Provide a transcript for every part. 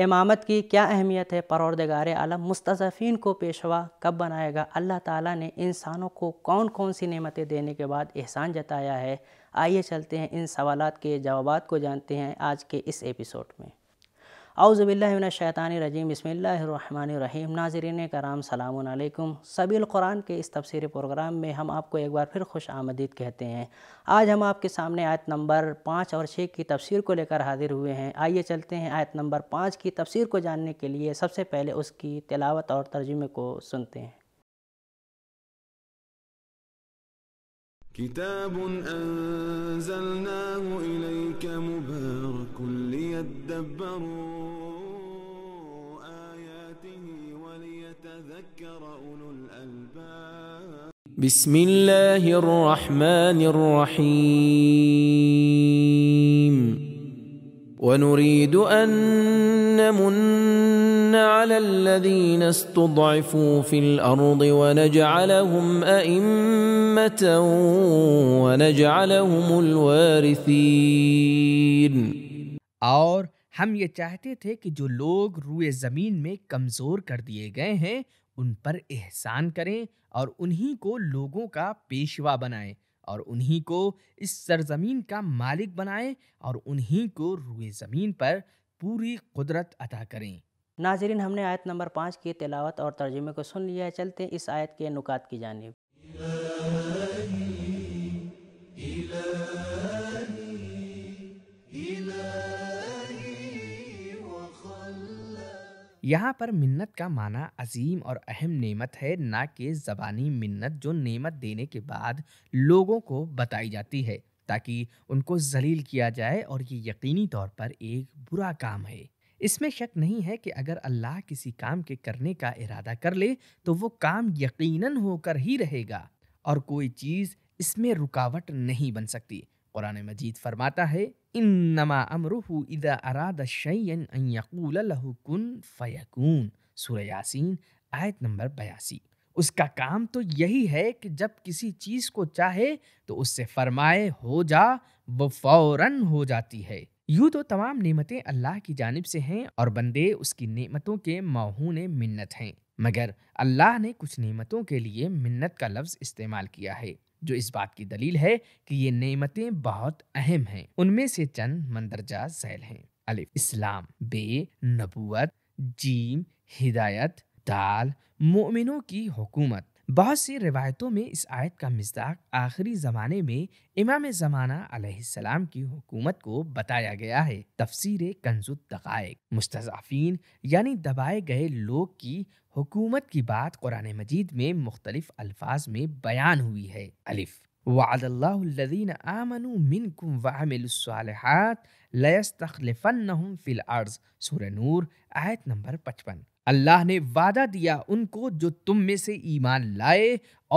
इमामत की क्या अहमियत है परवरदगार आलम मुस्तफ़ीन को पेशवा कब बनाएगा अल्लाह ताला ने इंसानों को कौन कौन सी नेमतें देने के बाद एहसान जताया है आइए चलते हैं इन सवालात के जवाब को जानते हैं आज के इस एपिसोड में रजीम बसमीम नाजरीन कराम सलामकुम सबील क़ुरान के इस तफसीर प्रोग्राम में हम आपको एक बार फिर खुश आमदीद कहते हैं आज हम आपके सामने आयत नंबर पाँच और छः की तफसीर को लेकर हाजिर हुए हैं आइए चलते हैं आयत नंबर पाँच की तफसीर को जानने के लिए सबसे पहले उसकी तिलावत और तर्जुमे को सुनते हैं किताब بسم الله الرحمن الرحيم ونريد أن نمن على الذين استضعفوا في الأرض ونجعلهم أئمة ونجعلهم الوارثين اور ہم یہ چاہتے تھے کہ جو لوگ रुए زمین میں کمزور کر دیے گئے ہیں ان پر احسان کریں और उन्हीं को लोगों का पेशवा बनाए और उन्हीं को इस सरजमीन का मालिक बनाए और उन्हीं को रुए ज़मीन पर पूरी कुदरत अदा करें नाजरीन हमने आयत नंबर पाँच की तिलावत और तर्जुमे को सुन लिया है चलते हैं इस आयत के नुकात की जानब यहाँ पर मिन्नत का माना अजीम और अहम नेमत है ना कि ज़बानी मिन्नत जो नेमत देने के बाद लोगों को बताई जाती है ताकि उनको जलील किया जाए और ये यकीनी तौर पर एक बुरा काम है इसमें शक नहीं है कि अगर अल्लाह किसी काम के करने का इरादा कर ले तो वो काम यकीनन होकर ही रहेगा और कोई चीज़ इसमें रुकावट नहीं बन सकती कुरान मजीद फरमाता है फ़यकून सूर यासीन आयत नंबर बयासी उसका काम तो यही है कि जब किसी चीज़ को चाहे तो उससे फरमाए हो जा वो फौरन हो जाती है यूँ तो तमाम नेमतें अल्लाह की जानब से हैं और बंदे उसकी नेमतों के माहून मिन्नत हैं मगर अल्लाह ने कुछ नेमतों के लिए मिन्नत का लफ्ज़ इस्तेमाल किया है जो इस बात की दलील है कि ये नेमतें बहुत अहम हैं उनमें से चंद मंदरजा सैल हैं अलिफ इस्लाम बे नबूत जीम हिदायत दाल मोमिनों की हुकूमत बहुत सी रिवायतों में इस आयत का मजदाक आखिरी ज़माने में इमाम ज़माना की हुकूमत को बताया गया है तफसीर कंजुत दकायक मुस्तफ़ीन यानी दबाए गए लोग की हुकूमत की बात कुरान मजीद में मुख्तलिफ अल्फाज में बयान हुई है अलिफ वादीन पचपन अल्लाह ने वादा दिया उनको जो तुम में से ईमान लाए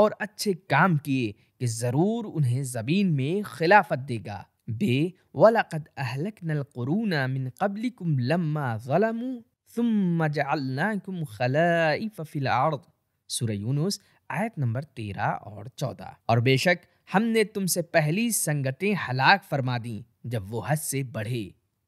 और अच्छे काम किए कि ज़रूर उन्हें ज़मीन में खिलाफत देगा बे वलकद अहलक नल कुरूना मिन कबलिकुम लम्मा ज़लमू तुम जअलनाकुम खलाइफ फिल अर्द सूरह यूनुस आयत नंबर तेरह और चौदह और बेशक हमने तुमसे पहली संगतें हलाक फरमा दी जब वो हद से बढ़े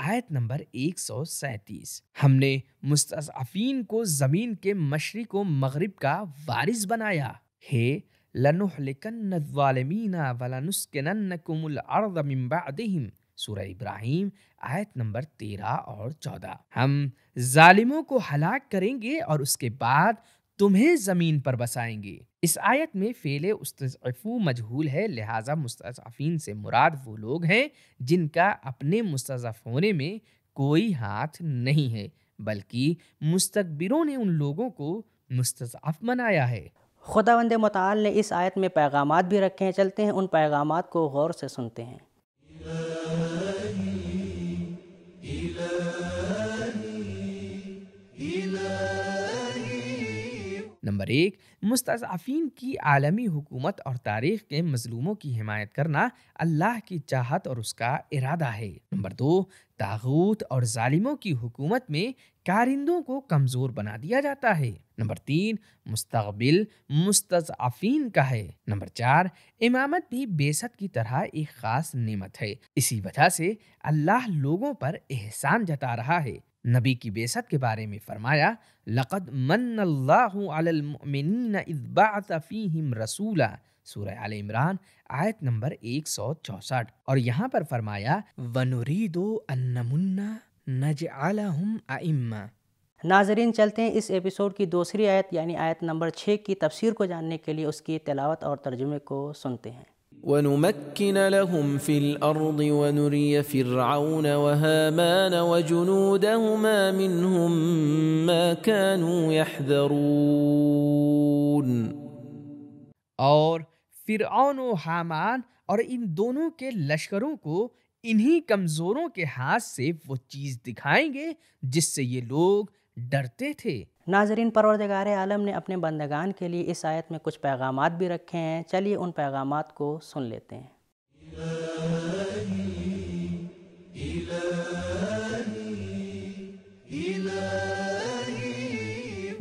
आयत नंबर एक सौ सैतीस हमने मुस्तफीन को जमीन के मशरक व मगरब का वारिस बनाया हे इब्राहिम आयत नंबर तेरह और चौदह हम जालिमों को हलाक करेंगे और उसके बाद तुम्हें ज़मीन पर बसाएंगे इस आयत में फेले उसफू मजहूल है लिहाजा मुस्तफ़ीन से मुराद वो लोग हैं जिनका अपने मुस्तफ़ होने में कोई हाथ नहीं है बल्कि मुस्तकबिरों ने उन लोगों को मुस्तफ़ बनाया है खुदा वंद मताल ने इस आयत में पैगाम भी रखे हैं चलते हैं उन पैगाम को गौर से सुनते हैं एक मुस्ताफ़ीन की आलमी हुकूमत और तारीख के मजलूमों की हिमायत करना अल्लाह की चाहत और उसका इरादा है नंबर दो तागूत और ालिमों की हुकूमत में कारिंदों को कमज़ोर बना दिया जाता है नंबर तीन मुस्तबिल मुस्तफ़ीन का है नंबर चार इमामत भी बेसत की तरह एक ख़ास नेमत है इसी वजह से अल्लाह लोगों पर एहसान जता रहा है नबी की बेसत के बारे में फरमाया लक़द मन्नल्लाफ़ीम रसूला सूरह आल इमरान आयत नंबर एक सौ चौसठ और यहाँ पर फरमाया वनुरीदो अन्नमुन्ना नज आलम नाजरीन चलते हैं इस एपिसोड की दूसरी आयत यानी आयत नंबर छः की तफसीर को जानने के लिए उसकी तलावत और तर्जुमे को सुनते हैं ونمكن لهم في الارض ونري فرعون وهامان وجنودهما منهم ما كانوا يحذرون و حامان اور ان دونوں کے لشکروں کو انہی کمزوروں کے ہاتھ سے وہ چیز دکھائیں گے جس سے یہ لوگ डरते थे नाजरीन परवरदगार आलम ने अपने बंदगान के लिए इस आयत में कुछ पैगाम भी रखे हैं चलिए उन पैगाम को सुन लेते हैं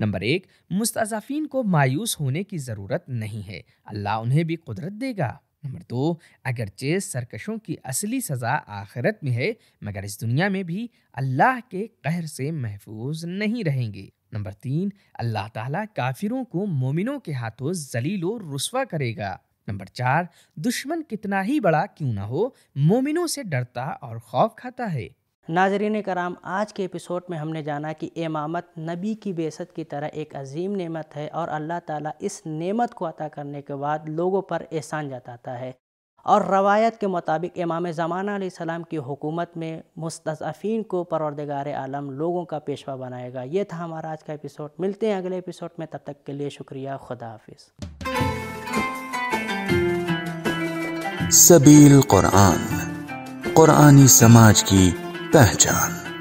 नंबर एक मुस्तफ़ीन को मायूस होने की ज़रूरत नहीं है अल्लाह उन्हें भी कुदरत देगा नंबर दो अगरचे सरकशों की असली सज़ा आखिरत में है मगर इस दुनिया में भी अल्लाह के कहर से महफूज नहीं रहेंगे नंबर तीन अल्लाह ताला काफिरों को मोमिनों के हाथों जलील और रसवा करेगा नंबर चार दुश्मन कितना ही बड़ा क्यों ना हो मोमिनों से डरता और खौफ खाता है नाजरीन कराम आज के एपिसोड में हमने जाना कि इमामत नबी की बेसत की तरह एक अजीम नेमत है और अल्लाह ताला इस नेमत को अता करने के बाद लोगों पर एहसान जताता है और रवायत के मुताबिक इमाम ज़माना सलाम की हुकूमत में मुस्तफ़ीन को परवरदगार आलम लोगों का पेशवा बनाएगा ये था हमारा आज का एपिसोड मिलते हैं अगले एपिसोड में तब तक के लिए शुक्रिया खुदा हाफिज सबील कुरान कुरानी समाज की John.